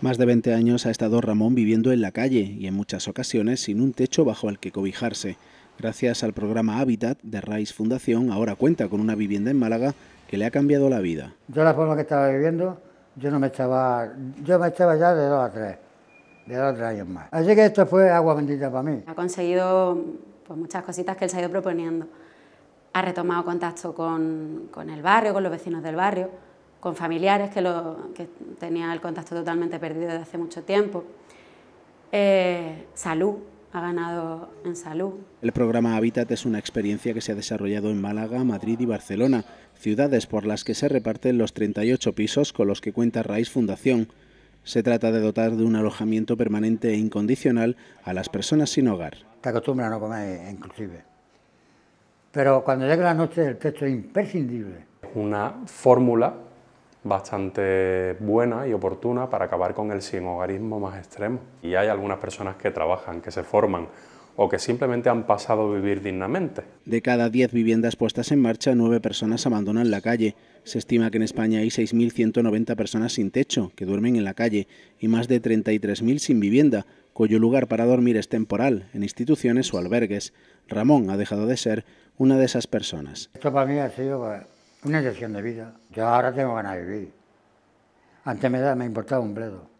Más de 20 años ha estado Ramón viviendo en la calle y en muchas ocasiones sin un techo bajo el que cobijarse. Gracias al programa Hábitat de Raiz Fundación, ahora cuenta con una vivienda en Málaga que le ha cambiado la vida. Yo la forma que estaba viviendo, yo no me echaba, yo me echaba ya de dos a tres, de dos a tres años más. Así que esto fue agua bendita para mí. Ha conseguido pues, muchas cositas que él se ha ido proponiendo. Ha retomado contacto con el barrio, con los vecinos del barrio con familiares que, lo, tenía el contacto totalmente perdido desde hace mucho tiempo. Eh, salud, ha ganado en salud. El programa Habitat es una experiencia que se ha desarrollado en Málaga, Madrid y Barcelona, ciudades por las que se reparten los 38 pisos con los que cuenta Raíz Fundación. Se trata de dotar de un alojamiento permanente e incondicional a las personas sin hogar. Te acostumbras a comer, eh, inclusive. Pero cuando llega la noche, el texto es imprescindible. Una fórmula bastante buena y oportuna para acabar con el sinhogarismo más extremo. Y hay algunas personas que trabajan, que se forman o que simplemente han pasado a vivir dignamente. De cada 10 viviendas puestas en marcha, ...nueve personas abandonan la calle. Se estima que en España hay 6.190 personas sin techo, que duermen en la calle, y más de 33.000 sin vivienda, cuyo lugar para dormir es temporal, en instituciones o albergues. Ramón ha dejado de ser una de esas personas. Esto para mí ha sido una decisión de vida. Yo ahora tengo ganas de vivir. Antes me, da, me importaba un bledo.